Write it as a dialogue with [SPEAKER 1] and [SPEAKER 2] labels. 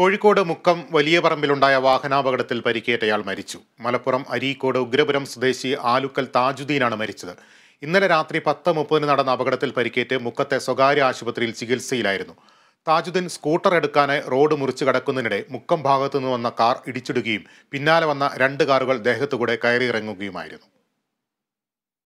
[SPEAKER 1] കോഴിക്കോട് മുക്കം വലിയ പറമ്പിലുണ്ടായ വാഹനാപകടത്തിൽ പരിക്കേറ്റയാൾ മരിച്ചു മലപ്പുറം അരീക്കോട് ഉഗ്രപുരം സ്വദേശി ആലുക്കൽ താജുദ്ദീനാണ് മരിച്ചത് ഇന്നലെ രാത്രി പത്ത് മുപ്പതിന് നടന്ന അപകടത്തിൽ പരിക്കേറ്റ് മുക്കത്തെ സ്വകാര്യ ആശുപത്രിയിൽ ചികിത്സയിലായിരുന്നു താജുദ്ദീൻ സ്കൂട്ടർ എടുക്കാനായി റോഡ് മുറിച്ച് കടക്കുന്നതിനിടെ മുക്കം ഭാഗത്തുനിന്ന് വന്ന കാർ ഇടിച്ചിടുകയും പിന്നാലെ വന്ന രണ്ട് കാറുകൾ ദേഹത്തുകൂടെ കയറിയിറങ്ങുകയുമായിരുന്നു